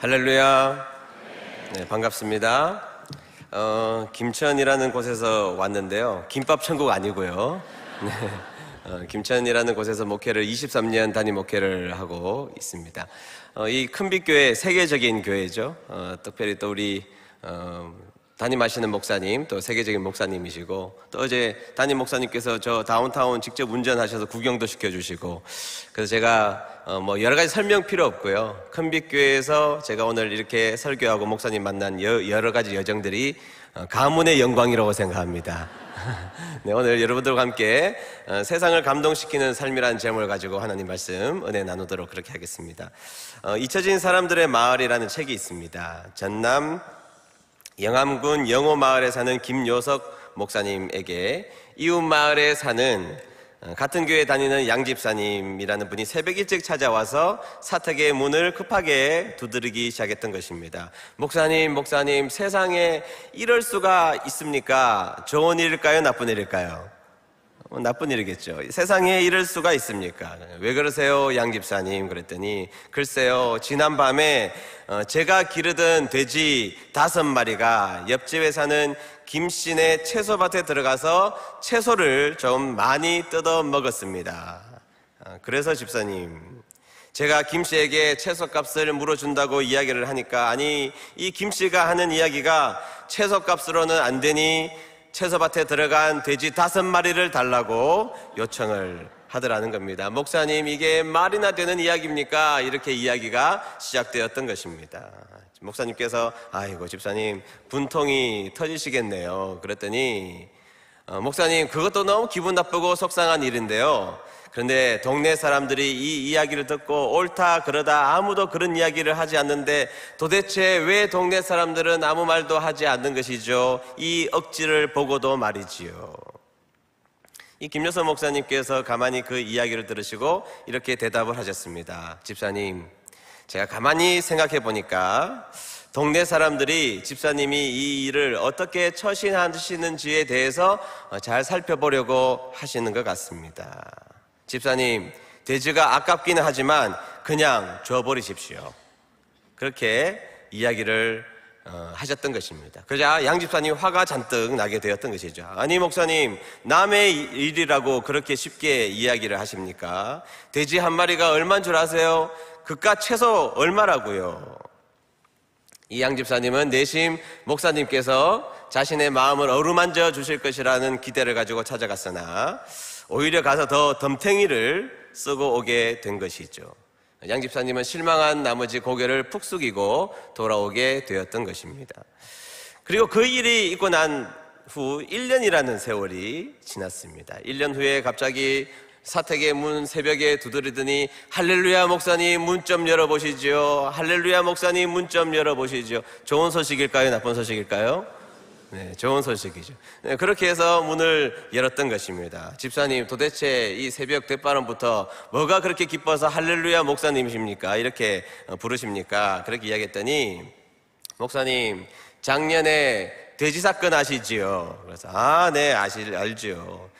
할렐루야. 네, 반갑습니다. 어, 김천이라는 곳에서 왔는데요. 김밥 천국 아니고요. 네. 어, 김천이라는 곳에서 목회를 23년 단위 목회를 하고 있습니다. 어, 이 큰빛교회 세계적인 교회죠. 어, 특별히 또 우리 어, 담임하시는 목사님, 또 세계적인 목사님이시고, 또 이제 담임 목사님께서 저 다운타운 직접 운전하셔서 구경도 시켜주시고, 그래서 제가 어뭐 여러 가지 설명 필요 없고요. 큰빛교회에서 제가 오늘 이렇게 설교하고 목사님 만난 여러 가지 여정들이 어, 가문의 영광이라고 생각합니다. 네, 오늘 여러분들과 함께 어, 세상을 감동시키는 삶이라는 제목을 가지고 하나님 말씀 은혜 나누도록 그렇게 하겠습니다. 어, 잊혀진 사람들의 마을이라는 책이 있습니다. 전남 영암군 영호마을에 사는 김요석 목사님에게 이웃마을에 사는 어, 같은 교회 다니는 양집사님이라는 분이 새벽 일찍 찾아와서 사택의 문을 급하게 두드리기 시작했던 것입니다. 목사님, 목사님, 세상에 이럴 수가 있습니까? 좋은 일일까요? 나쁜 일일까요? 어, 나쁜 일이겠죠. 세상에 이럴 수가 있습니까? 왜 그러세요, 양 집사님? 그랬더니 글쎄요, 지난 밤에 어, 제가 기르던 돼지 다섯 마리가 옆집에 사는 김씨네 채소밭에 들어가서 채소를 좀 많이 뜯어 먹었습니다. 어, 그래서 집사님, 제가 김 씨에게 채소값을 물어준다고 이야기를 하니까 아니 이 김 씨가 하는 이야기가 채소값으로는 안 되니 채소밭에 들어간 돼지 다섯 마리를 달라고 요청을 하더라는 겁니다. 목사님, 이게 말이나 되는 이야기입니까? 이렇게 이야기가 시작되었던 것입니다. 목사님께서, 아이고, 집사님, 분통이 터지시겠네요. 그랬더니, 어, 목사님, 그것도 너무 기분 나쁘고 속상한 일인데요. 그런데 동네 사람들이 이 이야기를 듣고 옳다 그러다 아무도 그런 이야기를 하지 않는데 도대체 왜 동네 사람들은 아무 말도 하지 않는 것이죠? 이 억지를 보고도 말이지요. 이 김여선 목사님께서 가만히 그 이야기를 들으시고 이렇게 대답을 하셨습니다. 집사님, 제가 가만히 생각해 보니까 동네 사람들이 집사님이 이 일을 어떻게 처신하시는지에 대해서 잘 살펴보려고 하시는 것 같습니다. 집사님, 돼지가 아깝기는 하지만 그냥 줘버리십시오. 그렇게 이야기를 어, 하셨던 것입니다. 그러자 양 집사님 화가 잔뜩 나게 되었던 것이죠. 아니 목사님 남의 일이라고 그렇게 쉽게 이야기를 하십니까? 돼지 한 마리가 얼마인 줄 아세요? 그가 최소 얼마라고요? 이 양 집사님은 내심 목사님께서 자신의 마음을 어루만져 주실 것이라는 기대를 가지고 찾아갔으나 오히려 가서 더 덤탱이를 쓰고 오게 된 것이죠. 양 집사님은 실망한 나머지 고개를 푹 숙이고 돌아오게 되었던 것입니다. 그리고 그 일이 있고 난 후 1년이라는 세월이 지났습니다. 1년 후에 갑자기 사택의 문 새벽에 두드리더니 할렐루야 목사님 문 좀 열어보시지요. 할렐루야 목사님 문 좀 열어보시지요. 좋은 소식일까요? 나쁜 소식일까요? 네, 좋은 소식이죠. 네, 그렇게 해서 문을 열었던 것입니다. 집사님, 도대체 이 새벽 대바람부터 뭐가 그렇게 기뻐서 할렐루야 목사님이십니까? 이렇게 어, 부르십니까? 그렇게 이야기했더니, 목사님, 작년에 돼지 사건 아시지요? 그래서, 아, 네, 아실, 알지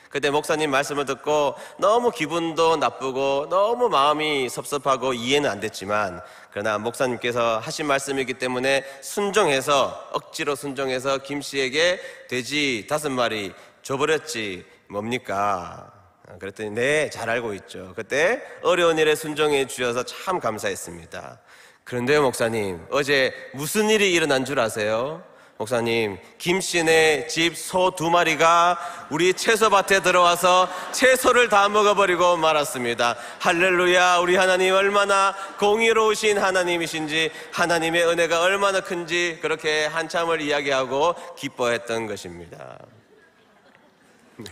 그때 목사님 말씀을 듣고 너무 기분도 나쁘고 너무 마음이 섭섭하고 이해는 안 됐지만 그러나 목사님께서 하신 말씀이기 때문에 순종해서 억지로 순종해서 김 씨에게 돼지 다섯 마리 줘버렸지 뭡니까? 아, 그랬더니 네, 잘 알고 있죠. 그때 어려운 일에 순종해 주셔서 참 감사했습니다. 그런데요, 목사님, 어제 무슨 일이 일어난 줄 아세요? 목사님, 김씨네 집 소 두 마리가 우리 채소밭에 들어와서 채소를 다 먹어버리고 말았습니다. 할렐루야, 우리 하나님 얼마나 공의로우신 하나님이신지, 하나님의 은혜가 얼마나 큰지 그렇게 한참을 이야기하고 기뻐했던 것입니다. 네,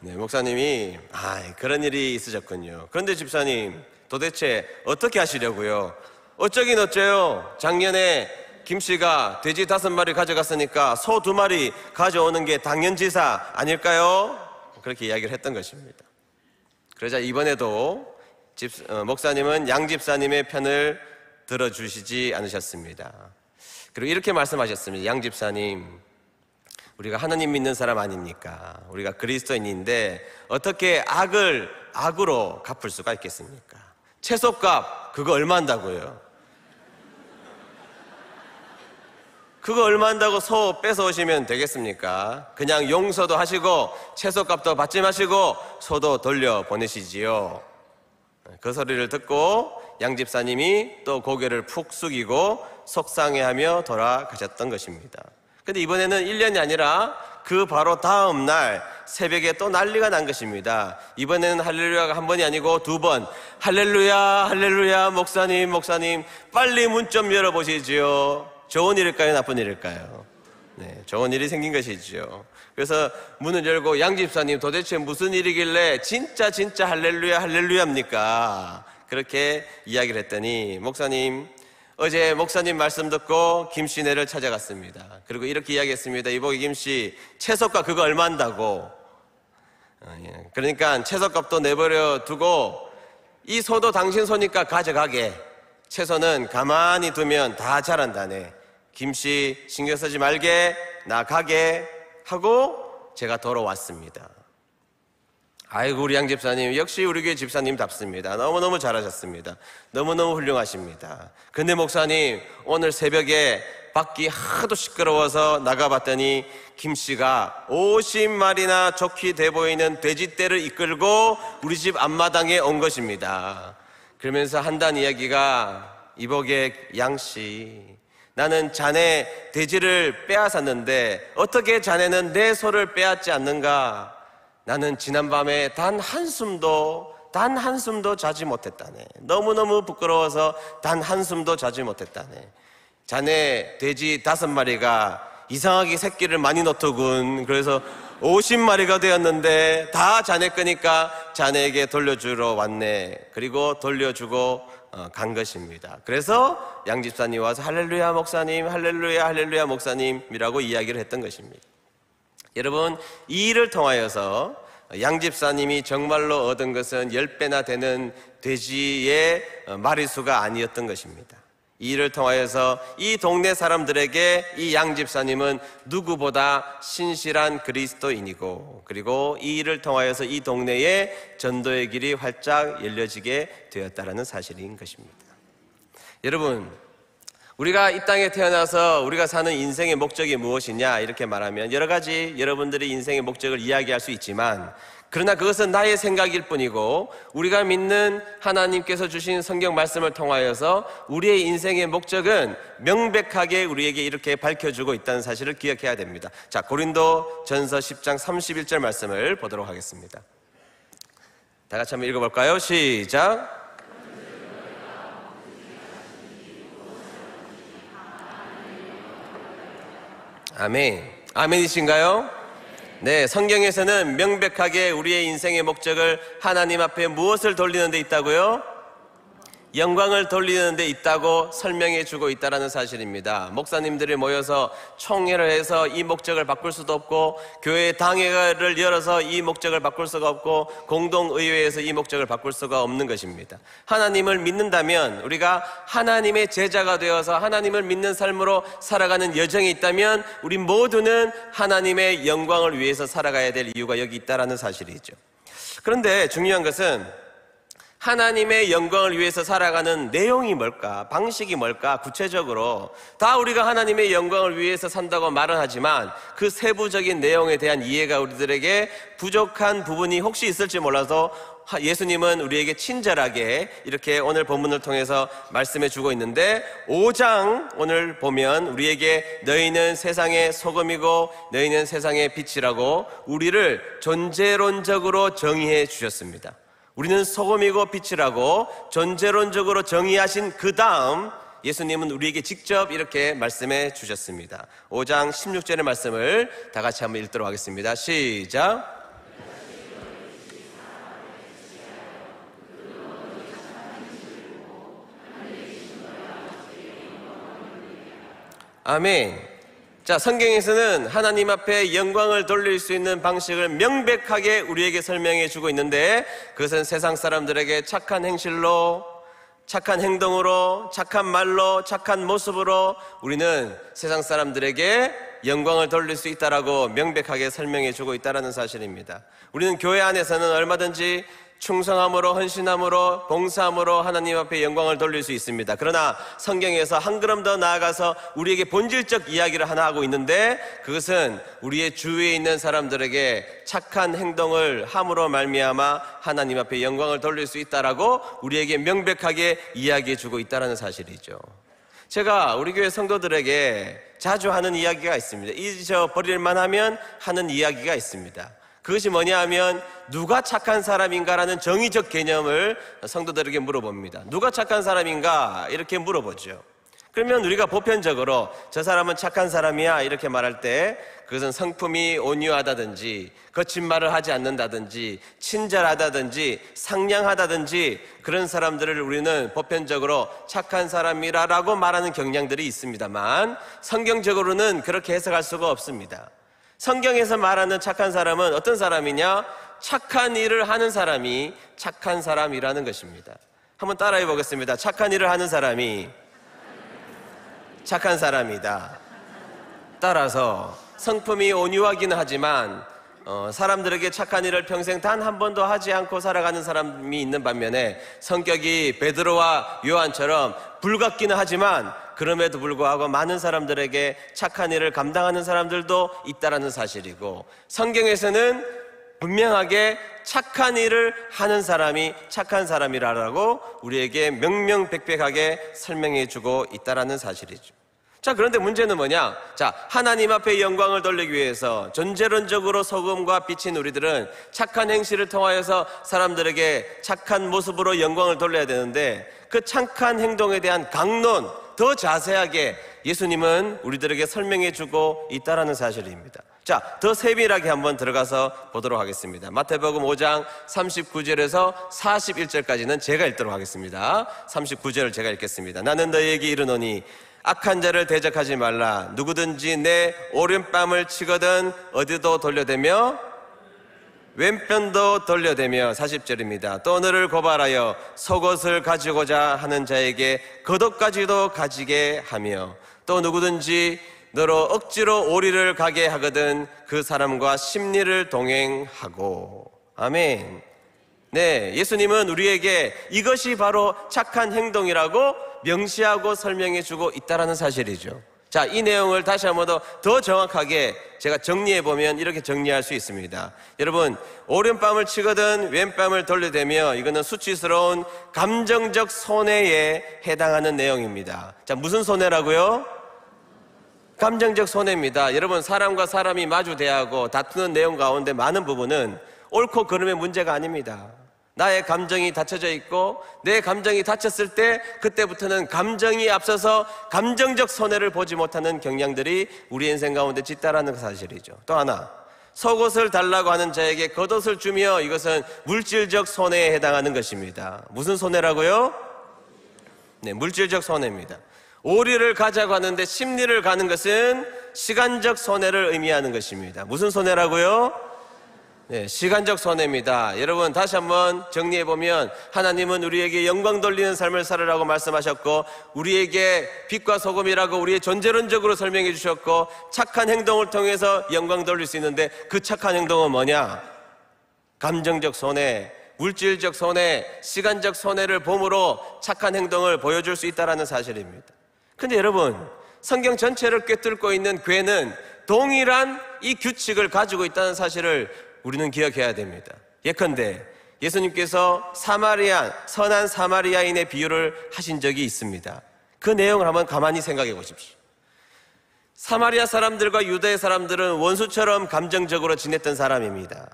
네 목사님이, 아, 그런 일이 있으셨군요. 그런데 집사님, 도대체 어떻게 하시려고요? 어쩌긴 어쩌요 작년에 김 씨가 돼지 다섯 마리 가져갔으니까 소 두 마리 가져오는 게 당연지사 아닐까요? 그렇게 이야기를 했던 것입니다. 그러자 이번에도 집, 어, 목사님은 양 집사님의 편을 들어주시지 않으셨습니다. 그리고 이렇게 말씀하셨습니다. 양 집사님, 우리가 하나님 믿는 사람 아닙니까? 우리가 그리스도인인데 어떻게 악을 악으로 갚을 수가 있겠습니까? 채소값 그거 얼마 한다고요? 그거 얼마 한다고 소 뺏어오시면 되겠습니까? 그냥 용서도 하시고 채소값도 받지 마시고 소도 돌려 보내시지요. 그 소리를 듣고 양 집사님이 또 고개를 푹 숙이고 속상해하며 돌아가셨던 것입니다. 근데 이번에는 1년이 아니라 그 바로 다음 날 새벽에 또 난리가 난 것입니다. 이번에는 할렐루야가 한 번이 아니고 두 번. 할렐루야, 할렐루야, 목사님, 목사님, 빨리 문 좀 열어보시지요. 좋은 일일까요? 나쁜 일일까요? 네, 좋은 일이 생긴 것이지요. 그래서 문을 열고 양 집사님 도대체 무슨 일이길래 진짜 진짜 할렐루야 할렐루야입니까? 그렇게 이야기를 했더니 목사님 어제 목사님 말씀 듣고 김씨네를 찾아갔습니다. 그리고 이렇게 이야기했습니다. 이보기 김씨 채소값 그거 얼마 한다고? 어, 예. 그러니까 채소값도 내버려 두고 이 소도 당신 소니까 가져가게. 채소는 가만히 두면 다 자란다네. 김씨 신경 쓰지 말게 나가게 하고 제가 돌아왔습니다. 아이고 우리 양 집사님 역시 우리 교회 집사님답습니다. 너무너무 잘하셨습니다. 너무너무 훌륭하십니다. 근데 목사님 오늘 새벽에 밖이 하도 시끄러워서 나가봤더니 김 씨가 50마리나 좋게 돼 보이는 돼지떼를 이끌고 우리 집 앞마당에 온 것입니다. 그러면서 한단 이야기가 이복의 양씨 나는 자네 돼지를 빼앗았는데 어떻게 자네는 내 소를 빼앗지 않는가? 나는 지난밤에 단 한숨도 단 한숨도 자지 못했다네. 너무너무 부끄러워서 단 한숨도 자지 못했다네. 자네 돼지 다섯 마리가 이상하게 새끼를 많이 넣더군. 그래서 50마리가 되었는데 다 자네 거니까 자네에게 돌려주러 왔네. 그리고 돌려주고 어, 간 것입니다. 그래서 양집사님 와서 할렐루야 목사님, 할렐루야, 할렐루야 목사님이라고 이야기를 했던 것입니다. 여러분, 이 일을 통하여서 양 집사님이 정말로 얻은 것은 10배나 되는 돼지의 어, 마리수가 아니었던 것입니다. 이 일을 통하여서 이 동네 사람들에게 이양 집사님은 누구보다 신실한 그리스도인이고 그리고 이 일을 통하여서 이 동네에 전도의 길이 활짝 열려지게 되었다라는 사실인 것입니다. 여러분, 우리가 이 땅에 태어나서 우리가 사는 인생의 목적이 무엇이냐 이렇게 말하면 여러 가지 여러분들이 인생의 목적을 이야기할 수 있지만 그러나 그것은 나의 생각일 뿐이고 우리가 믿는 하나님께서 주신 성경 말씀을 통하여서 우리의 인생의 목적은 명백하게 우리에게 이렇게 밝혀주고 있다는 사실을 기억해야 됩니다. 자, 고린도 전서 10장 31절 말씀을 보도록 하겠습니다. 다 같이 한번 읽어볼까요? 시작. 아멘. 아멘이신가요? 네, 성경에서는 명백하게 우리의 인생의 목적을 하나님 앞에 무엇을 돌리는 데 있다고요? 영광을 돌리는 데 있다고 설명해 주고 있다는 사실입니다. 목사님들이 모여서 총회를 해서 이 목적을 바꿀 수도 없고 교회 당회를 열어서 이 목적을 바꿀 수가 없고 공동 의회에서 이 목적을 바꿀 수가 없는 것입니다. 하나님을 믿는다면 우리가 하나님의 제자가 되어서 하나님을 믿는 삶으로 살아가는 여정이 있다면 우리 모두는 하나님의 영광을 위해서 살아가야 될 이유가 여기 있다는 사실이죠. 그런데 중요한 것은 하나님의 영광을 위해서 살아가는 내용이 뭘까? 방식이 뭘까? 구체적으로 다 우리가 하나님의 영광을 위해서 산다고 말은 하지만 그 세부적인 내용에 대한 이해가 우리들에게 부족한 부분이 혹시 있을지 몰라서 예수님은 우리에게 친절하게 이렇게 오늘 본문을 통해서 말씀해 주고 있는데 5장 오늘 보면 우리에게 너희는 세상의 소금이고 너희는 세상의 빛이라고 우리를 존재론적으로 정의해 주셨습니다. 우리는 소금이고 빛이라고 존재론적으로 정의하신 그 다음 예수님은 우리에게 직접 이렇게 말씀해 주셨습니다. 5장 16절의 말씀을 다 같이 한번 읽도록 하겠습니다. 시작. 아멘. 자, 성경에서는 하나님 앞에 영광을 돌릴 수 있는 방식을 명백하게 우리에게 설명해 주고 있는데 그것은 세상 사람들에게 착한 행실로 착한 행동으로 착한 말로 착한 모습으로 우리는 세상 사람들에게 영광을 돌릴 수 있다라고 명백하게 설명해 주고 있다는 사실입니다. 우리는 교회 안에서는 얼마든지 충성함으로 헌신함으로 봉사함으로 하나님 앞에 영광을 돌릴 수 있습니다. 그러나 성경에서 한 걸음 더 나아가서 우리에게 본질적 이야기를 하나 하고 있는데 그것은 우리의 주위에 있는 사람들에게 착한 행동을 함으로 말미암아 하나님 앞에 영광을 돌릴 수 있다라고 우리에게 명백하게 이야기해 주고 있다라는 사실이죠. 제가 우리 교회 성도들에게 자주 하는 이야기가 있습니다. 잊어 버릴만 하면 하는 이야기가 있습니다. 그것이 뭐냐 하면 누가 착한 사람인가라는 정의적 개념을 성도들에게 물어봅니다. 누가 착한 사람인가? 이렇게 물어보죠. 그러면 우리가 보편적으로 저 사람은 착한 사람이야 이렇게 말할 때 그것은 성품이 온유하다든지 거친말을 하지 않는다든지 친절하다든지 상냥하다든지 그런 사람들을 우리는 보편적으로 착한 사람이라고 말하는 경향들이 있습니다만 성경적으로는 그렇게 해석할 수가 없습니다. 성경에서 말하는 착한 사람은 어떤 사람이냐? 착한 일을 하는 사람이 착한 사람이라는 것입니다. 한번 따라해 보겠습니다. 착한 일을 하는 사람이 착한 사람이다. 따라서 성품이 온유하긴 하지만 어, 사람들에게 착한 일을 평생 단 한 번도 하지 않고 살아가는 사람이 있는 반면에 성격이 베드로와 요한처럼 불같기는 하지만 그럼에도 불구하고 많은 사람들에게 착한 일을 감당하는 사람들도 있다라는 사실이고 성경에서는 분명하게 착한 일을 하는 사람이 착한 사람이라고 우리에게 명명백백하게 설명해 주고 있다라는 사실이죠. 자, 그런데 문제는 뭐냐? 자, 하나님 앞에 영광을 돌리기 위해서 존재론적으로 소금과 빛인 우리들은 착한 행실을 통하여서 사람들에게 착한 모습으로 영광을 돌려야 되는데 그 착한 행동에 대한 강론 더 자세하게 예수님은 우리들에게 설명해 주고 있다라는 사실입니다. 자, 더 세밀하게 한번 들어가서 보도록 하겠습니다. 마태복음 5장 39절에서 41절까지는 제가 읽도록 하겠습니다. 39절을 제가 읽겠습니다. 나는 너에게 이르노니 악한 자를 대적하지 말라. 누구든지 내 오른뺨을 치거든 어디도 돌려대며 왼편도 돌려대며 40절입니다. 또 너를 고발하여 속옷을 가지고자 하는 자에게 겉옷까지도 가지게 하며 또 누구든지 너로 억지로 오리를 가게 하거든 그 사람과 심리를 동행하고 아멘. 네, 예수님은 우리에게 이것이 바로 착한 행동이라고 명시하고 설명해주고 있다라는 사실이죠. 자, 이 내용을 다시 한번더더 정확하게 제가 정리해 보면 이렇게 정리할 수 있습니다. 여러분, 오른뺨을 치거든 왼뺨을 돌려대며 이거는 수치스러운 감정적 손해에 해당하는 내용입니다. 자, 무슨 손해라고요? 감정적 손해입니다. 여러분, 사람과 사람이 마주 대하고 다투는 내용 가운데 많은 부분은 옳고 그름의 문제가 아닙니다. 나의 감정이 닫혀져 있고 내 감정이 닫혔을 때 그때부터는 감정이 앞서서 감정적 손해를 보지 못하는 경향들이 우리 인생 가운데 짙다라는 사실이죠. 또 하나 속옷을 달라고 하는 자에게 겉옷을 주며 이것은 물질적 손해에 해당하는 것입니다. 무슨 손해라고요? 네, 물질적 손해입니다. 오리를 가자고 하는데 심리를 가는 것은 시간적 손해를 의미하는 것입니다. 무슨 손해라고요? 네, 시간적 손해입니다. 여러분 다시 한번 정리해 보면 하나님은 우리에게 영광 돌리는 삶을 살으라고 말씀하셨고 우리에게 빛과 소금이라고 우리의 존재론적으로 설명해 주셨고 착한 행동을 통해서 영광 돌릴 수 있는데 그 착한 행동은 뭐냐? 감정적 손해, 물질적 손해, 시간적 손해를 봄으로 착한 행동을 보여줄 수있다는 사실입니다. 근데 여러분 성경 전체를 꿰뚫고 있는 괴는 동일한 이 규칙을 가지고 있다는 사실을 우리는 기억해야 됩니다. 예컨대 예수님께서 사마리아 선한 사마리아인의 비유를 하신 적이 있습니다. 그 내용을 한번 가만히 생각해 보십시오. 사마리아 사람들과 유대 사람들은 원수처럼 감정적으로 지냈던 사람입니다.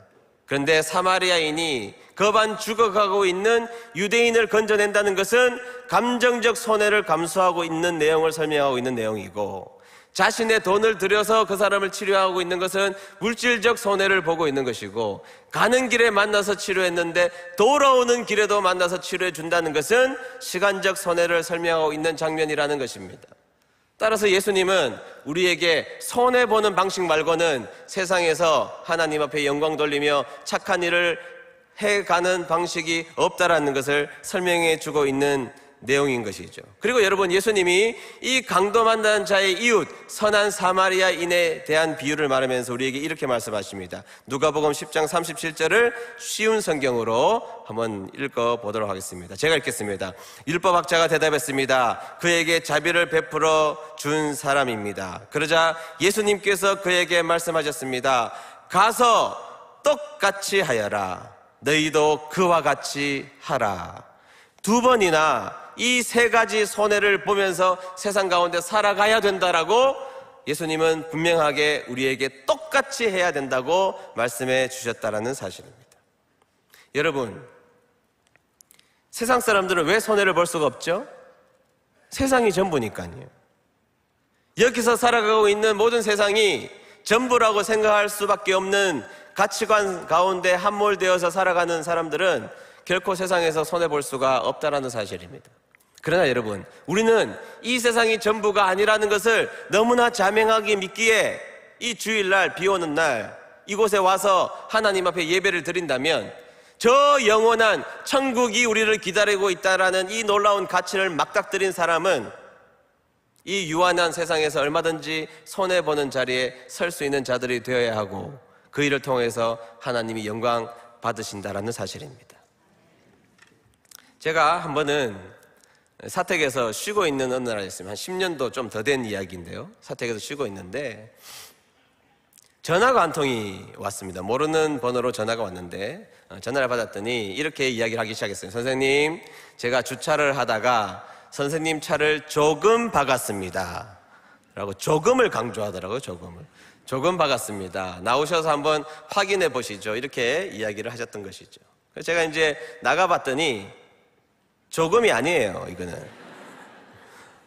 그런데 사마리아인이 거반 죽어가고 있는 유대인을 건져낸다는 것은 감정적 손해를 감수하고 있는 내용을 설명하고 있는 내용이고 자신의 돈을 들여서 그 사람을 치료하고 있는 것은 물질적 손해를 보고 있는 것이고 가는 길에 만나서 치료했는데 돌아오는 길에도 만나서 치료해 준다는 것은 시간적 손해를 설명하고 있는 장면이라는 것입니다. 따라서 예수님은 우리에게 손해 보는 방식 말고는 세상에서 하나님 앞에 영광 돌리며 착한 일을 해가는 방식이 없다라는 것을 설명해 주고 있는 내용인 것이죠. 그리고 여러분 예수님이 이 강도 만난 자의 이웃 선한 사마리아인에 대한 비유를 말하면서 우리에게 이렇게 말씀하십니다. 누가복음 10장 37절을 쉬운 성경으로 한번 읽어 보도록 하겠습니다. 제가 읽겠습니다. 율법학자가 대답했습니다. 그에게 자비를 베풀어 준 사람입니다. 그러자 예수님께서 그에게 말씀하셨습니다. 가서 똑같이 하여라. 너희도 그와 같이 하라. 두 번이나 이세 가지 손해를 보면서 세상 가운데 살아가야 된다라고 예수님은 분명하게 우리에게 똑같이 해야 된다고 말씀해 주셨다라는 사실입니다. 여러분, 세상 사람들은 왜 손해를 볼 수가 없죠? 세상이 전부니까요. 여기서 살아가고 있는 모든 세상이 전부라고 생각할 수밖에 없는 가치관 가운데 함몰되어서 살아가는 사람들은 결코 세상에서 손해볼 수가 없다라는 사실입니다. 그러나 여러분, 우리는 이 세상이 전부가 아니라는 것을 너무나 자명하게 믿기에 이 주일날 비 오는 날 이곳에 와서 하나님 앞에 예배를 드린다면 저 영원한 천국이 우리를 기다리고 있다라는 이 놀라운 가치를 막닥뜨린 사람은 이 유한한 세상에서 얼마든지 손해보는 자리에 설 수 있는 자들이 되어야 하고 그 일을 통해서 하나님이 영광 받으신다라는 사실입니다. 제가 한 번은 사택에서 쉬고 있는 어느 날이었습니다. 한 10년도 좀 더 된 이야기인데요. 사택에서 쉬고 있는데 전화가 한 통이 왔습니다. 모르는 번호로 전화가 왔는데 어, 전화를 받았더니 이렇게 이야기를 하기 시작했어요. 선생님, 제가 주차를 하다가 선생님 차를 조금 박았습니다. 라고 조금을 강조하더라고요, 조금을. 조금 박았습니다. 나오셔서 한번 확인해 보시죠. 이렇게 이야기를 하셨던 것이죠. 제가 이제 나가봤더니 조금이 아니에요, 이거는.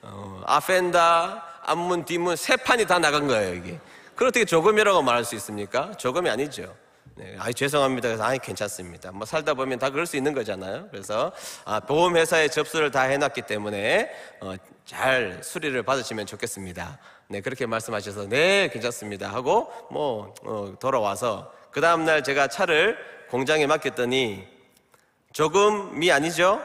어, 아펜다, 앞문, 뒷문, 세 판이 다 나간 거예요, 이게. 그걸 게 저금이라고 말할 수 있습니까? 저금이 아니죠. 네, 아 죄송합니다. 그래서 아이 괜찮습니다. 뭐 살다 보면 다 그럴 수 있는 거잖아요. 그래서 아, 보험 회사에 접수를 다 해놨기 때문에 어, 잘 수리를 받으시면 좋겠습니다. 네 그렇게 말씀하셔서 네 괜찮습니다 하고 뭐 어, 돌아와서 그 다음 날 제가 차를 공장에 맡겼더니 조금이 아니죠.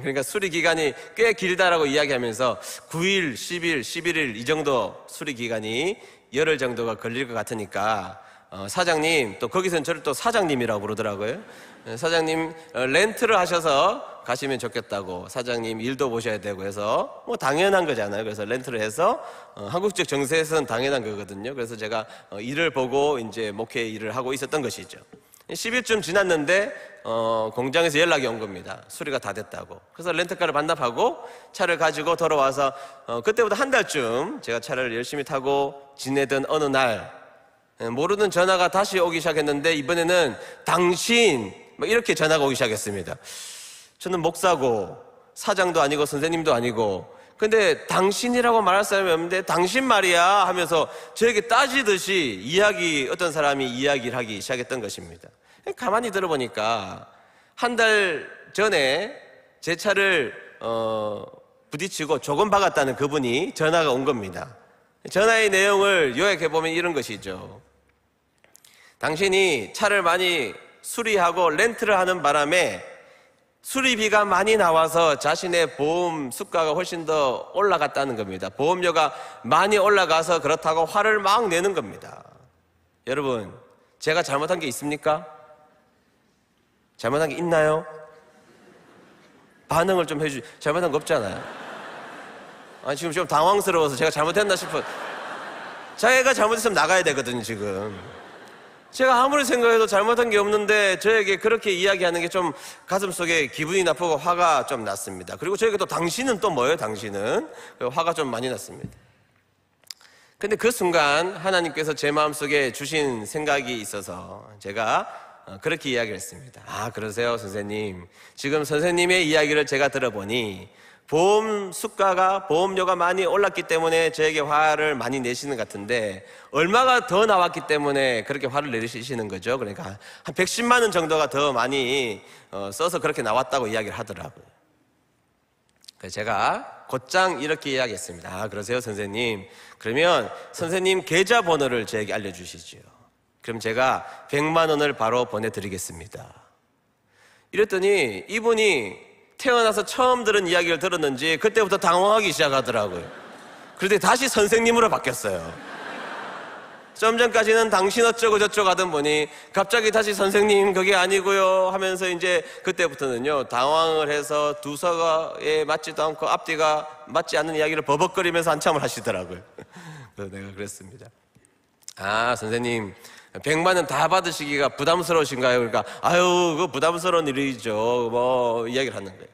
그러니까 수리 기간이 꽤 길다라고 이야기하면서 9일, 10일, 11일 이 정도 수리 기간이 열흘 정도가 걸릴 것 같으니까 어, 사장님 또 거기서는 저를 또 사장님이라고 부르더라고요 네, 사장님 어, 렌트를 하셔서 가시면 좋겠다고 사장님 일도 보셔야 되고 해서 뭐 당연한 거잖아요. 그래서 렌트를 해서 어, 한국적 정세에서는 당연한 거거든요. 그래서 제가 어, 일을 보고 이제 목회 일을 하고 있었던 것이죠. 10일쯤 지났는데 어, 공장에서 연락이 온 겁니다. 수리가 다 됐다고. 그래서 렌트카를 반납하고 차를 가지고 돌아와서 어, 그때부터 한 달쯤 제가 차를 열심히 타고 지내던 어느 날 예, 모르는 전화가 다시 오기 시작했는데 이번에는 당신 뭐 이렇게 전화가 오기 시작했습니다. 저는 목사고 사장도 아니고 선생님도 아니고 근데 당신이라고 말할 사람이 없는데 당신 말이야 하면서 저에게 따지듯이 이야기, 어떤 사람이 이야기를 하기 시작했던 것입니다. 가만히 들어보니까 한 달 전에 제 차를, 어, 부딪히고 조금 박았다는 그분이 전화가 온 겁니다. 전화의 내용을 요약해보면 이런 것이죠. 당신이 차를 많이 수리하고 렌트를 하는 바람에 수리비가 많이 나와서 자신의 보험 수가가 훨씬 더 올라갔다는 겁니다. 보험료가 많이 올라가서 그렇다고 화를 막 내는 겁니다. 여러분, 제가 잘못한 게 있습니까? 잘못한 게 있나요? 반응을 좀 해주, 잘못한 거 없잖아요. 아, 지금 좀 당황스러워서 제가 잘못했나 싶어. 자기가 잘못했으면 나가야 되거든요, 지금. 제가 아무리 생각해도 잘못한 게 없는데 저에게 그렇게 이야기하는 게 좀 가슴속에 기분이 나쁘고 화가 좀 났습니다. 그리고 저에게 또 당신은 또 뭐예요? 당신은 그 화가 좀 많이 났습니다. 근데 그 순간 하나님께서 제 마음속에 주신 생각이 있어서 제가 어, 그렇게 이야기를 했습니다. 아, 그러세요, 선생님. 지금 선생님의 이야기를 제가 들어보니 보험 수가가 보험료가 많이 올랐기 때문에 저에게 화를 많이 내시는 것 같은데 얼마가 더 나왔기 때문에 그렇게 화를 내시는 리 거죠. 그러니까 한 110만 원 정도가 더 많이 어, 써서 그렇게 나왔다고 이야기를 하더라고요. 그래서 제가 곧장 이렇게 이야기했습니다. 아, 그러세요, 선생님. 그러면 선생님 계좌번호를 저에게 알려주시죠. 그럼 제가 100만 원을 바로 보내드리겠습니다. 이랬더니 이분이 태어나서 처음 들은 이야기를 들었는지 그때부터 당황하기 시작하더라고요. 그런데 다시 선생님으로 바뀌었어요. 좀 전까지는 당신 어쩌고 저쩌고 하던 분이 갑자기 다시 선생님 그게 아니고요 하면서 이제 그때부터는요 당황을 해서 두서가에 맞지도 않고 앞뒤가 맞지 않는 이야기를 버벅거리면서 한참을 하시더라고요. 그래서 내가 그랬습니다. 아 선생님 100만 원 다 받으시기가 부담스러우신가요? 그러니까 아유 그 부담스러운 일이죠 뭐 이야기를 하는 거예요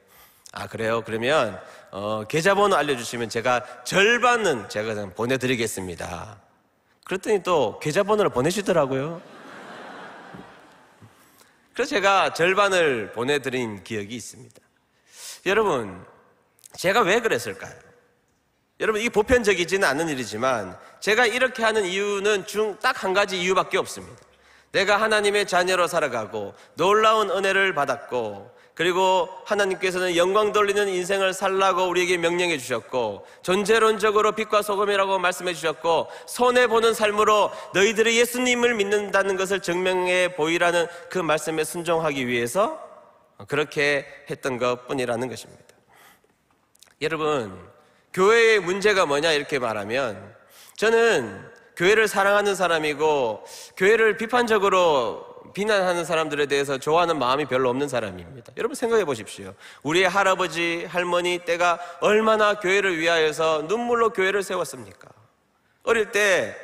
아 그래요? 그러면 어, 계좌번호 알려주시면 제가 절반은 제가 그냥 보내드리겠습니다 그랬더니 또 계좌번호를 보내시더라고요 그래서 제가 절반을 보내드린 기억이 있습니다 여러분 제가 왜 그랬을까요? 여러분, 이 보편적이지는 않은 일이지만 제가 이렇게 하는 이유는 중 딱 한 가지 이유밖에 없습니다. 내가 하나님의 자녀로 살아가고 놀라운 은혜를 받았고 그리고 하나님께서는 영광 돌리는 인생을 살라고 우리에게 명령해 주셨고 존재론적으로 빛과 소금이라고 말씀해 주셨고 손해 보는 삶으로 너희들이 예수님을 믿는다는 것을 증명해 보이라는 그 말씀에 순종하기 위해서 그렇게 했던 것뿐이라는 것입니다. 여러분 교회의 문제가 뭐냐 이렇게 말하면 저는 교회를 사랑하는 사람이고 교회를 비판적으로 비난하는 사람들에 대해서 좋아하는 마음이 별로 없는 사람입니다. 여러분 생각해 보십시오. 우리의 할아버지, 할머니 때가 얼마나 교회를 위하여서 눈물로 교회를 세웠습니까? 어릴 때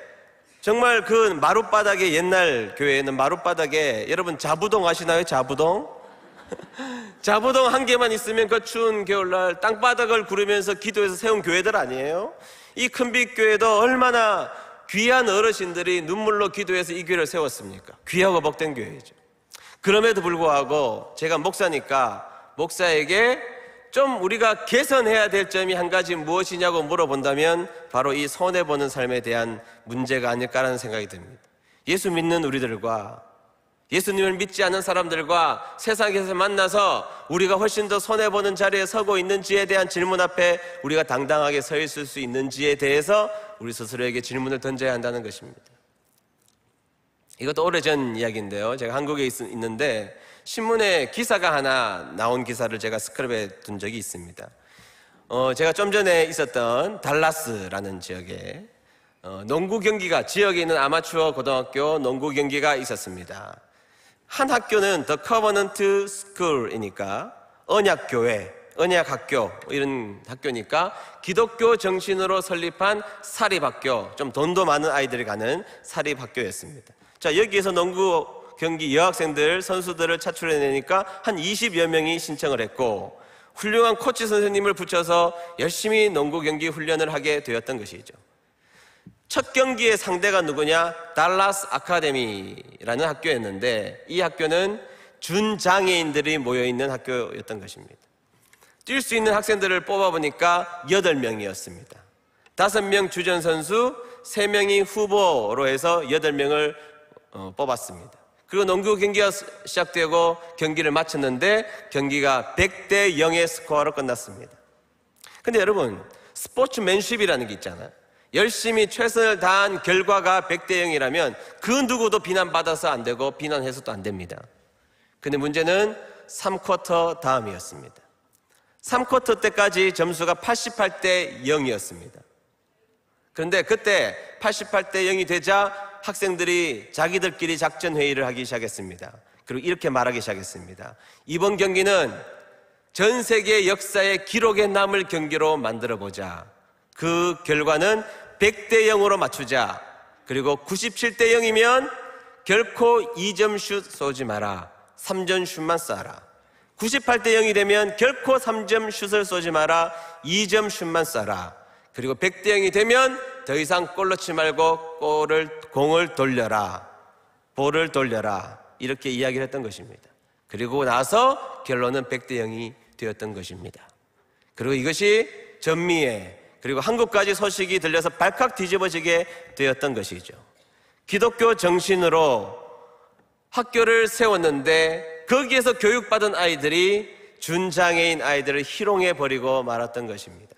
정말 그 마룻바닥에 옛날 교회에는 마룻바닥에 여러분 자부동 아시나요? 자부동? 자부동 한 개만 있으면 그 추운 겨울날 땅바닥을 구르면서 기도해서 세운 교회들 아니에요? 이 큰빛교회도 얼마나 귀한 어르신들이 눈물로 기도해서 이 교회를 세웠습니까? 귀하고 복된 교회죠. 그럼에도 불구하고 제가 목사니까 목사에게 좀 우리가 개선해야 될 점이 한 가지 무엇이냐고 물어본다면 바로 이 손해보는 삶에 대한 문제가 아닐까라는 생각이 듭니다. 예수 믿는 우리들과 예수님을 믿지 않은 사람들과 세상에서 만나서 우리가 훨씬 더 손해보는 자리에 서고 있는지에 대한 질문 앞에 우리가 당당하게 서 있을 수 있는지에 대해서 우리 스스로에게 질문을 던져야 한다는 것입니다. 이것도 오래전 이야기인데요. 제가 한국에 있, 는데 신문에 기사가 하나 나온 기사를 제가 스크랩에 둔 적이 있습니다. 어, 제가 좀 전에 있었던 달라스라는 지역에 어, 농구 경기가 지역에 있는 아마추어 고등학교 농구 경기가 있었습니다. 한 학교는 The Covenant School이니까 언약교회, 언약학교 뭐 이런 학교니까 기독교 정신으로 설립한 사립학교, 좀 돈도 많은 아이들이 가는 사립학교였습니다. 자, 여기에서 농구 경기 여학생들, 선수들을 차출해내니까 한 20여 명이 신청을 했고 훌륭한 코치 선생님을 붙여서 열심히 농구 경기 훈련을 하게 되었던 것이죠. 첫 경기의 상대가 누구냐? 달라스 아카데미라는 학교였는데 이 학교는 준장애인들이 모여있는 학교였던 것입니다. 뛸 수 있는 학생들을 뽑아보니까 8명이었습니다. 5명 주전 선수, 3명이 후보로 해서 8명을 어, 뽑았습니다. 그리고 농구 경기가 시작되고 경기를 마쳤는데 경기가 100대 0의 스코어로 끝났습니다. 근데 여러분, 스포츠맨십이라는 게 있잖아요. 열심히 최선을 다한 결과가 100대 0이라면 그 누구도 비난받아서 안 되고 비난해서도 안 됩니다. 근데 문제는 3쿼터 다음이었습니다. 3쿼터 때까지 점수가 88대 0이었습니다. 그런데 그때 88대 0이 되자 학생들이 자기들끼리 작전회의를 하기 시작했습니다. 그리고 이렇게 말하기 시작했습니다. 이번 경기는 전 세계 역사의 기록에 남을 경기로 만들어 보자. 그 결과는 100대 0으로 맞추자. 그리고 97대 0이면 결코 2점 슛 쏘지 마라. 3점 슛만 쏴라. 98대 0이 되면 결코 3점 슛을 쏘지 마라. 2점 슛만 쏴라. 그리고 100대 0이 되면 더 이상 골 넣지 말고 골을, 공을 돌려라. 볼을 돌려라. 이렇게 이야기를 했던 것입니다. 그리고 나서 결론은 100대 0이 되었던 것입니다. 그리고 이것이 전미의 그리고 한국까지 소식이 들려서 발칵 뒤집어지게 되었던 것이죠. 기독교 정신으로 학교를 세웠는데 거기에서 교육받은 아이들이 준장애인 아이들을 희롱해 버리고 말았던 것입니다.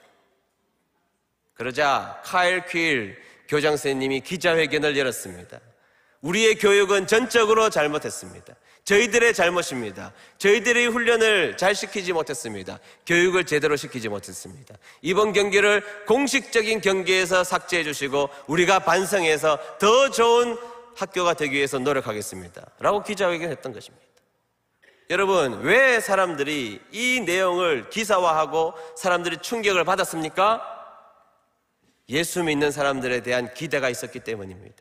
그러자 카일 퀴 교장 선생님이 기자회견을 열었습니다. 우리의 교육은 전적으로 잘못했습니다. 저희들의 잘못입니다. 저희들의 훈련을 잘 시키지 못했습니다. 교육을 제대로 시키지 못했습니다. 이번 경기를 공식적인 경기에서 삭제해 주시고 우리가 반성해서 더 좋은 학교가 되기 위해서 노력하겠습니다. 라고 기자회견했던 것입니다. 여러분, 왜 사람들이 이 내용을 기사화하고 사람들이 충격을 받았습니까? 예수 믿는 사람들에 대한 기대가 있었기 때문입니다.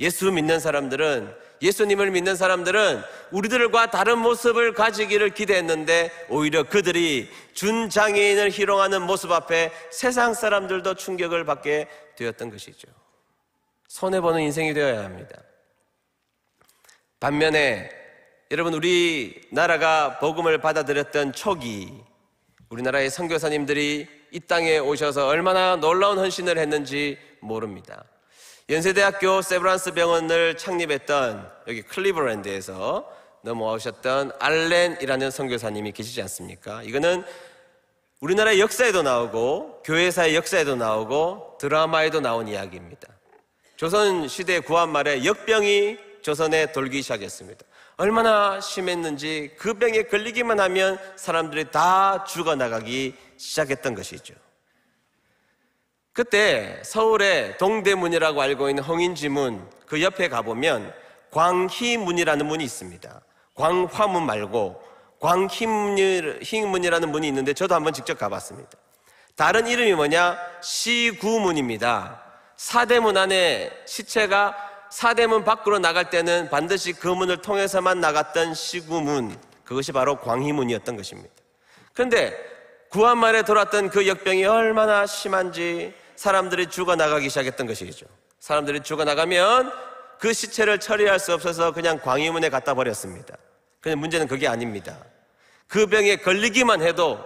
예수 믿는 사람들은 예수님을 믿는 사람들은 우리들과 다른 모습을 가지기를 기대했는데 오히려 그들이 준 장애인을 희롱하는 모습 앞에 세상 사람들도 충격을 받게 되었던 것이죠. 손해보는 인생이 되어야 합니다. 반면에 여러분 우리나라가 복음을 받아들였던 초기 우리나라의 선교사님들이 이 땅에 오셔서 얼마나 놀라운 헌신을 했는지 모릅니다. 연세대학교 세브란스 병원을 창립했던 여기 클리브랜드에서 넘어오셨던 알렌이라는 선교사님이 계시지 않습니까? 이거는 우리나라의 역사에도 나오고 교회사의 역사에도 나오고 드라마에도 나온 이야기입니다. 조선 시대 구한 말에 역병이 조선에 돌기 시작했습니다. 얼마나 심했는지 그 병에 걸리기만 하면 사람들이 다 죽어나가기 시작했던 것이죠. 그때 서울의 동대문이라고 알고 있는 홍인지문 그 옆에 가보면 광희문이라는 문이 있습니다. 광화문 말고 광희문이라는 문이 있는데 저도 한번 직접 가봤습니다. 다른 이름이 뭐냐? 시구문입니다. 사대문 안에 시체가 사대문 밖으로 나갈 때는 반드시 그 문을 통해서만 나갔던 시구문. 그것이 바로 광희문이었던 것입니다. 그런데 구한말에 돌았던 그 역병이 얼마나 심한지 사람들이 죽어나가기 시작했던 것이죠. 사람들이 죽어나가면 그 시체를 처리할 수 없어서 그냥 광유문에 갖다 버렸습니다. 그런데 문제는 그게 아닙니다. 그 병에 걸리기만 해도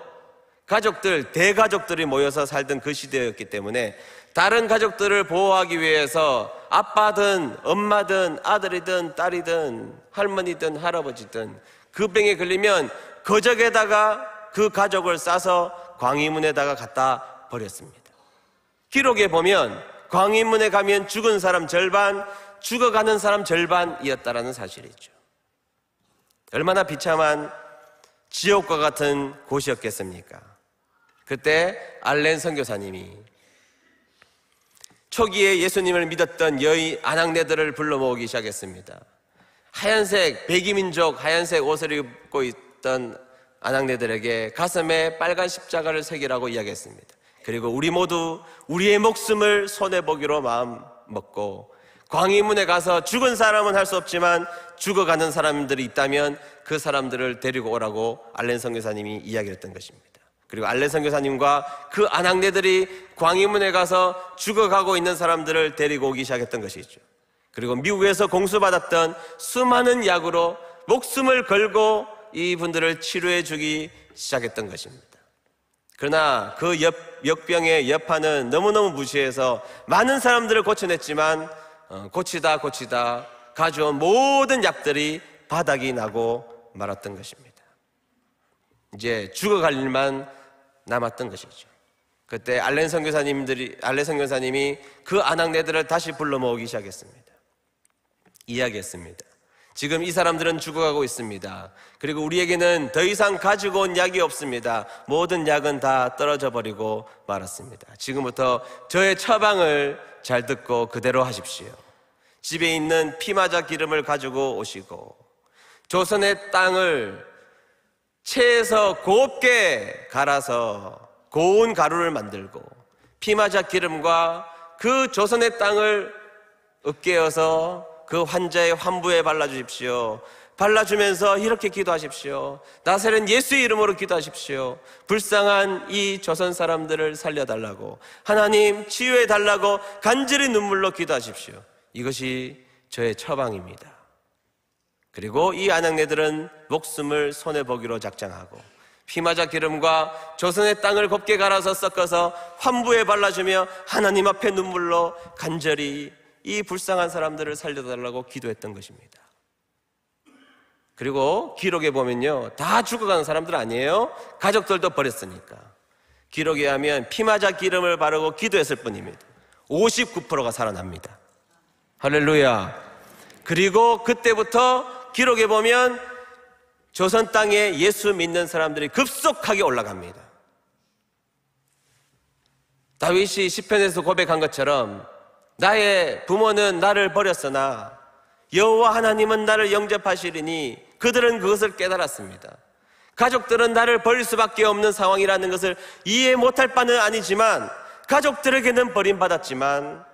가족들, 대가족들이 모여서 살던 그 시대였기 때문에 다른 가족들을 보호하기 위해서 아빠든 엄마든 아들이든 딸이든 할머니든 할아버지든 그 병에 걸리면 거적에다가 그 가족을 싸서 광희문에다가 갖다 버렸습니다. 기록에 보면 광인문에 가면 죽은 사람 절반, 죽어가는 사람 절반이었다라는 사실이죠. 얼마나 비참한 지옥과 같은 곳이었겠습니까? 그때 알렌 선교사님이 초기에 예수님을 믿었던 여의 아낙네들을 불러 모으기 시작했습니다. 하얀색 백이민족 하얀색 옷을 입고 있던 아낙네들에게 가슴에 빨간 십자가를 새기라고 이야기했습니다. 그리고 우리 모두 우리의 목숨을 손해보기로 마음 먹고 광희문에 가서 죽은 사람은 할 수 없지만 죽어가는 사람들이 있다면 그 사람들을 데리고 오라고 알렌 선교사님이 이야기했던 것입니다. 그리고 알렌 선교사님과 그 안학내들이 광희문에 가서 죽어가고 있는 사람들을 데리고 오기 시작했던 것이죠. 그리고 미국에서 공수받았던 수많은 약으로 목숨을 걸고 이분들을 치료해 주기 시작했던 것입니다. 그러나 그 역, 역병의 여파는 너무너무 무시해서 많은 사람들을 고쳐냈지만 어, 고치다 고치다 가져온 모든 약들이 바닥이 나고 말았던 것입니다. 이제 죽어갈 일만 남았던 것이죠. 그때 알렌 선교사님들이 알렌 선교사님이 그 안악내들을 다시 불러 모으기 시작했습니다. 이야기했습니다. 지금 이 사람들은 죽어가고 있습니다. 그리고 우리에게는 더 이상 가지고 온 약이 없습니다. 모든 약은 다 떨어져 버리고 말았습니다. 지금부터 저의 처방을 잘 듣고 그대로 하십시오. 집에 있는 피마자 기름을 가지고 오시고 조선의 땅을 채에서 곱게 갈아서 고운 가루를 만들고 피마자 기름과 그 조선의 땅을 으깨어서 그 환자의 환부에 발라주십시오. 발라주면서 이렇게 기도하십시오. 나사렛 예수의 이름으로 기도하십시오. 불쌍한 이 조선 사람들을 살려달라고. 하나님 치유해달라고 간절히 눈물로 기도하십시오. 이것이 저의 처방입니다. 그리고 이 안양네들은 목숨을 손해보기로 작정하고 피마자 기름과 조선의 땅을 곱게 갈아서 섞어서 환부에 발라주며 하나님 앞에 눈물로 간절히 이 불쌍한 사람들을 살려달라고 기도했던 것입니다. 그리고 기록에 보면요. 다 죽어가는 사람들 아니에요? 가족들도 버렸으니까. 기록에 하면 피 맞아 기름을 바르고 기도했을 뿐입니다. 59%가 살아납니다. 할렐루야. 그리고 그때부터 기록에 보면 조선 땅에 예수 믿는 사람들이 급속하게 올라갑니다. 다윗이 시편에서 고백한 것처럼 나의 부모는 나를 버렸으나 여호와 하나님은 나를 영접하시리니 그들은 그것을 깨달았습니다. 가족들은 나를 버릴 수밖에 없는 상황이라는 것을 이해 못할 바는 아니지만 가족들에게는 버림받았지만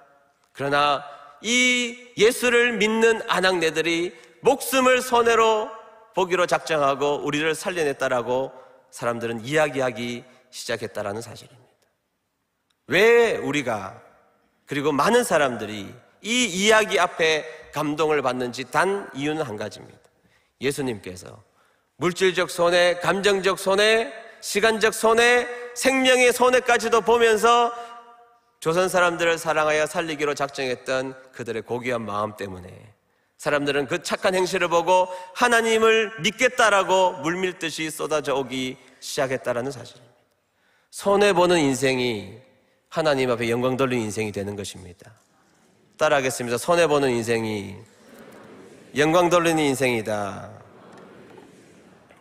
그러나 이 예수를 믿는 아낙네들이 목숨을 손해로 보기로 작정하고 우리를 살려냈다라고 사람들은 이야기하기 시작했다라는 사실입니다. 왜 우리가 그리고 많은 사람들이 이 이야기 앞에 감동을 받는지 단 이유는 한 가지입니다. 예수님께서 물질적 손해, 감정적 손해, 시간적 손해, 생명의 손해까지도 보면서 조선 사람들을 사랑하여 살리기로 작정했던 그들의 고귀한 마음 때문에 사람들은 그 착한 행실을 보고 하나님을 믿겠다라고 물밀듯이 쏟아져 오기 시작했다라는 사실입니다. 손해보는 인생이 하나님 앞에 영광 돌린 인생이 되는 것입니다. 따라하겠습니다. 손해보는 인생이 영광 돌리는 인생이다.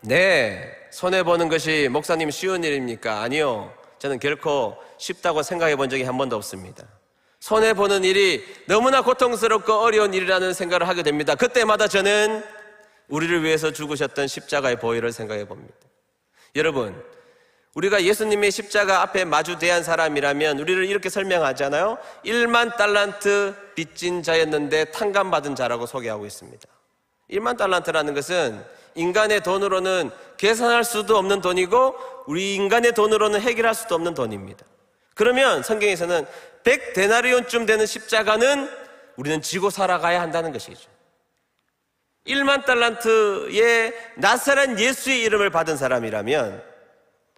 네. 손해보는 것이 목사님 쉬운 일입니까? 아니요. 저는 결코 쉽다고 생각해 본 적이 한 번도 없습니다. 손해보는 일이 너무나 고통스럽고 어려운 일이라는 생각을 하게 됩니다. 그때마다 저는 우리를 위해서 죽으셨던 십자가의 보혈을 생각해 봅니다. 여러분, 우리가 예수님의 십자가 앞에 마주대한 사람이라면 우리를 이렇게 설명하잖아요. 1만 달란트 빚진 자였는데 탕감받은 자라고 소개하고 있습니다. 1만 달란트라는 것은 인간의 돈으로는 계산할 수도 없는 돈이고 우리 인간의 돈으로는 해결할 수도 없는 돈입니다. 그러면 성경에서는 100데나리온쯤 되는 십자가는 우리는 지고 살아가야 한다는 것이죠. 1만 달란트의 나사렛 예수의 이름을 받은 사람이라면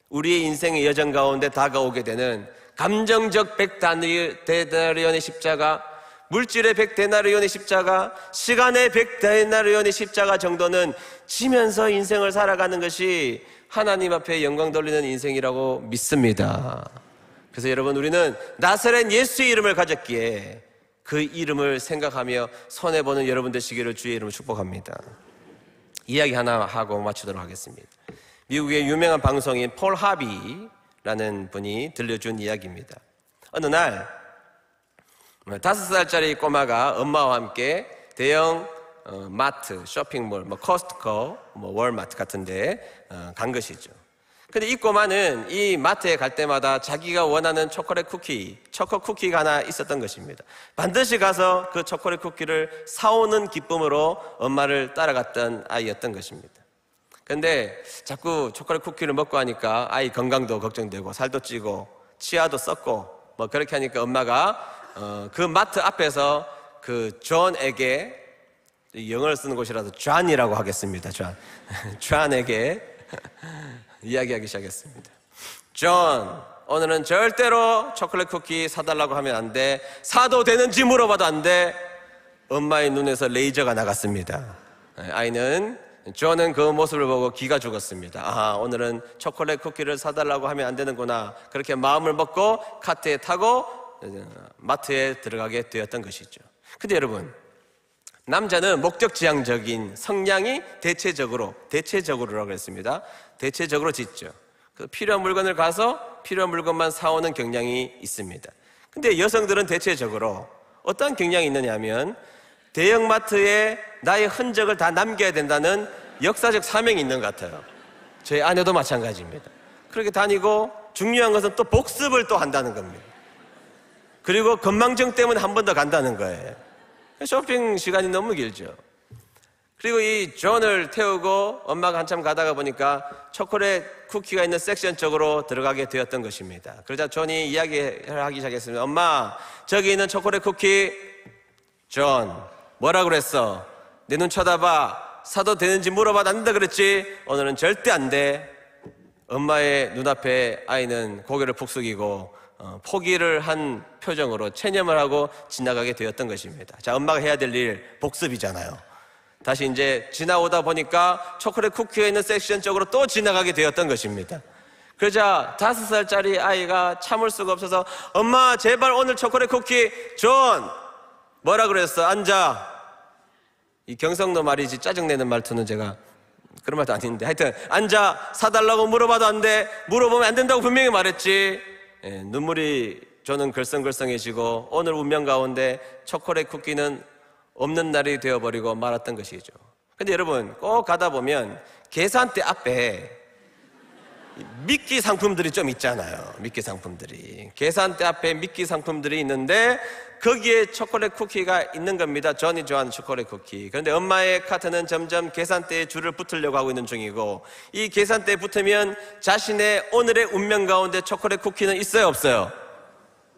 우리의 인생의 여정 가운데 다가오게 되는 감정적 백데나리온의 십자가, 물질의 백대나리온의 십자가, 시간의 백대나리온의 십자가 정도는 지면서 인생을 살아가는 것이 하나님 앞에 영광 돌리는 인생이라고 믿습니다. 그래서 여러분 우리는 나사렛 예수의 이름을 가졌기에 그 이름을 생각하며 손해보는 여러분 되시기를 주의 이름으로 축복합니다. 이야기 하나 하고 마치도록 하겠습니다. 미국의 유명한 방송인 폴 하비라는 분이 들려준 이야기입니다. 어느 날 다섯 살짜리 꼬마가 엄마와 함께 대형 어, 마트, 쇼핑몰, 뭐 코스트코, 뭐 월마트 같은데 어, 간 것이죠. 근데 이 꼬마는 이 마트에 갈 때마다 자기가 원하는 초콜릿 쿠키, 초코 쿠키가 하나 있었던 것입니다. 반드시 가서 그 초콜릿 쿠키를 사오는 기쁨으로 엄마를 따라갔던 아이였던 것입니다. 근데 자꾸 초콜릿 쿠키를 먹고 하니까 아이 건강도 걱정되고 살도 찌고 치아도 썩고 뭐 그렇게 하니까 엄마가 어, 그 마트 앞에서 그 존에게 영어를 쓰는 곳이라서 존이라고 하겠습니다. 존. 존에게 이야기하기 시작했습니다. 존, 오늘은 절대로 초콜릿 쿠키 사달라고 하면 안 돼. 사도 되는지 물어봐도 안 돼. 엄마의 눈에서 레이저가 나갔습니다. 네, 아이는 저는 그 모습을 보고 기가 죽었습니다. 아, 오늘은 초콜릿 쿠키를 사달라고 하면 안 되는구나. 그렇게 마음을 먹고 카트에 타고 어, 마트에 들어가게 되었던 것이죠. 근데 여러분, 남자는 목적지향적인 성량이 대체적으로, 대체적으로라고 했습니다. 대체적으로 짓죠. 그 필요한 물건을 가서 필요한 물건만 사오는 경향이 있습니다. 근데 여성들은 대체적으로 어떤 경향이 있느냐 하면 대형마트에 나의 흔적을 다 남겨야 된다는 역사적 사명이 있는 것 같아요. 저희 아내도 마찬가지입니다. 그렇게 다니고 중요한 것은 또 복습을 또 한다는 겁니다. 그리고 건망증 때문에 한 번 더 간다는 거예요. 쇼핑 시간이 너무 길죠. 그리고 이 존을 태우고 엄마가 한참 가다가 보니까 초콜릿 쿠키가 있는 섹션 쪽으로 들어가게 되었던 것입니다. 그러자 존이 이야기를 하기 시작했습니다. 엄마, 저기 있는 초콜릿 쿠키, 존, 뭐라 그랬어? 내 눈 쳐다봐. 사도 되는지 물어봐. 안 된다 그랬지? 오늘은 절대 안 돼. 엄마의 눈앞에 아이는 고개를 푹 숙이고 어, 포기를 한 표정으로 체념을 하고 지나가게 되었던 것입니다. 자, 엄마가 해야 될 일 복습이잖아요. 다시 이제 지나오다 보니까 초콜릿 쿠키에 있는 섹션 쪽으로 또 지나가게 되었던 것입니다. 그러자 다섯 살짜리 아이가 참을 수가 없어서 엄마 제발 오늘 초콜릿 쿠키 존 뭐라 그랬어? 앉아. 이 경상도 말이지 짜증내는 말투는 제가 그런 말도 아닌데 하여튼 앉아 사달라고 물어봐도 안 돼. 물어보면 안 된다고 분명히 말했지. 예, 눈물이 저는 글썽글썽해지고 오늘 운명 가운데 초콜릿 쿠키는 없는 날이 되어버리고 말았던 것이죠. 근데 여러분 꼭 가다 보면 계산대 앞에 미끼 상품들이 좀 있잖아요. 미끼 상품들이. 계산대 앞에 미끼 상품들이 있는데 거기에 초콜릿 쿠키가 있는 겁니다. 전이 좋아하는 초콜릿 쿠키. 그런데 엄마의 카트는 점점 계산대에 줄을 붙으려고 하고 있는 중이고 이 계산대에 붙으면 자신의 오늘의 운명 가운데 초콜릿 쿠키는 있어요, 없어요?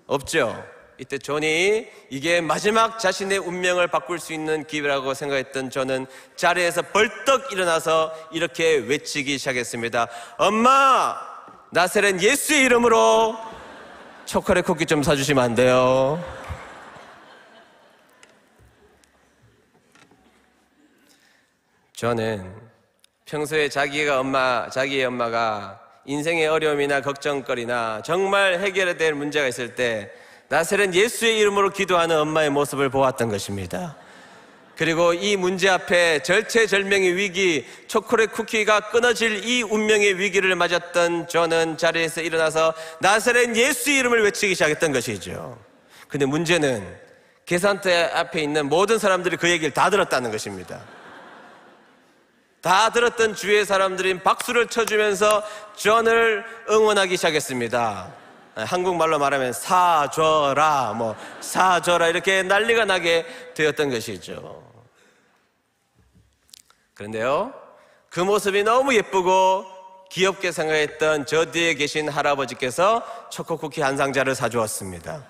없죠. 이때 존이 이게 마지막 자신의 운명을 바꿀 수 있는 기회라고 생각했던 저는 자리에서 벌떡 일어나서 이렇게 외치기 시작했습니다. 엄마! 나세렌 예수의 이름으로 초콜릿 쿠키 좀 사주시면 안 돼요. 저는 평소에 자기가 엄마, 자기의 엄마가 인생의 어려움이나 걱정거리나 정말 해결해야 될 문제가 있을 때 나세은 예수의 이름으로 기도하는 엄마의 모습을 보았던 것입니다. 그리고 이 문제 앞에 절체절명의 위기, 초콜릿 쿠키가 끊어질 이 운명의 위기를 맞았던 저는 자리에서 일어나서 나사렛 예수 이름을 외치기 시작했던 것이죠. 근데 문제는 계산대 앞에 있는 모든 사람들이 그 얘기를 다 들었다는 것입니다. 다 들었던 주위의 사람들이 박수를 쳐주면서 전을 응원하기 시작했습니다. 한국말로 말하면 사줘라, 뭐, 사줘라, 이렇게 난리가 나게 되었던 것이죠. 그런데요, 그 모습이 너무 예쁘고 귀엽게 생각했던 저 뒤에 계신 할아버지께서 초코쿠키 한 상자를 사주었습니다.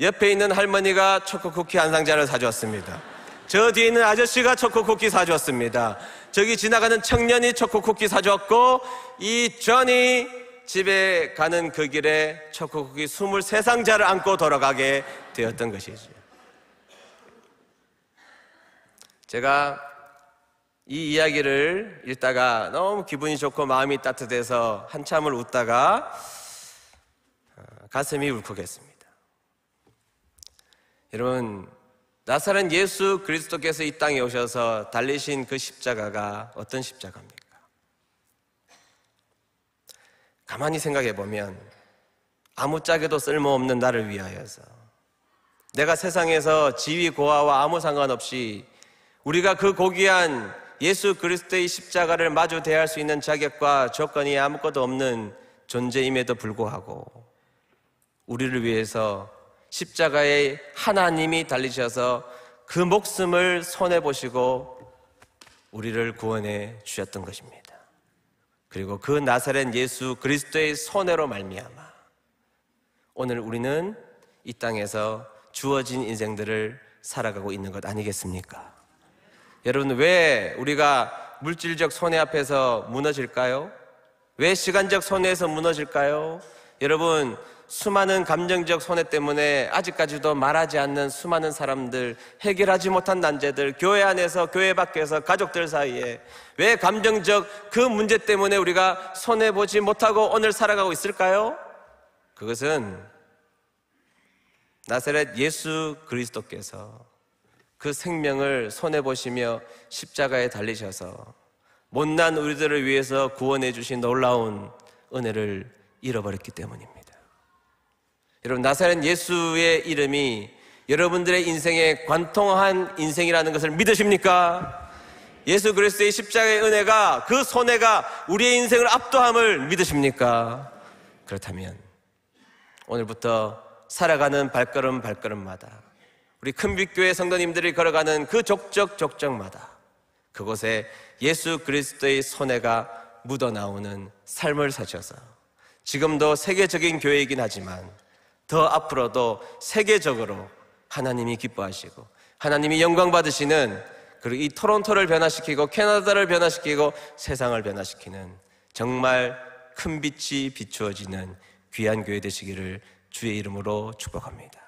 옆에 있는 할머니가 초코쿠키 한 상자를 사주었습니다. 저 뒤에 있는 아저씨가 초코쿠키 사주었습니다. 저기 지나가는 청년이 초코쿠키 사주었고, 이 전이 집에 가는 그 길에 첫곡이 키 23상자를 안고 돌아가게 되었던 것이죠. 제가 이 이야기를 읽다가 너무 기분이 좋고 마음이 따뜻해서 한참을 웃다가 어, 가슴이 울컥했습니다. 여러분, 나사렛 예수 그리스도께서 이 땅에 오셔서 달리신 그 십자가가 어떤 십자가입니까? 가만히 생각해 보면 아무짝에도 쓸모없는 나를 위하여서 내가 세상에서 지위 고하와 아무 상관없이 우리가 그 고귀한 예수 그리스도의 십자가를 마주 대할 수 있는 자격과 조건이 아무것도 없는 존재임에도 불구하고 우리를 위해서 십자가에 하나님이 달리셔서 그 목숨을 손해 보시고 우리를 구원해 주셨던 것입니다. 그리고 그 나사렛 예수 그리스도의 손해로 말미암아 오늘 우리는 이 땅에서 주어진 인생들을 살아가고 있는 것 아니겠습니까? 여러분 왜 우리가 물질적 손해 앞에서 무너질까요? 왜 시간적 손해에서 무너질까요? 여러분 수많은 감정적 손해 때문에 아직까지도 말하지 않는 수많은 사람들, 해결하지 못한 난제들, 교회 안에서, 교회 밖에서, 가족들 사이에 왜 감정적 그 문제 때문에 우리가 손해보지 못하고 오늘 살아가고 있을까요? 그것은 나사렛 예수 그리스도께서 그 생명을 손해보시며 십자가에 달리셔서 못난 우리들을 위해서 구원해 주신 놀라운 은혜를 잃어버렸기 때문입니다. 여러분 나사렛 예수의 이름이 여러분들의 인생에 관통한 인생이라는 것을 믿으십니까? 예수 그리스도의 십자가의 은혜가 그 손해가 우리의 인생을 압도함을 믿으십니까? 그렇다면 오늘부터 살아가는 발걸음 발걸음마다 우리 큰빛교회 성도님들이 걸어가는 그족적족적마다 그곳에 예수 그리스도의 손해가 묻어나오는 삶을 사셔서 지금도 세계적인 교회이긴 하지만 더 앞으로도 세계적으로 하나님이 기뻐하시고 하나님이 영광 받으시는 그리고 이 토론토를 변화시키고 캐나다를 변화시키고 세상을 변화시키는 정말 큰 빛이 비추어지는 귀한 교회 되시기를 주의 이름으로 축복합니다.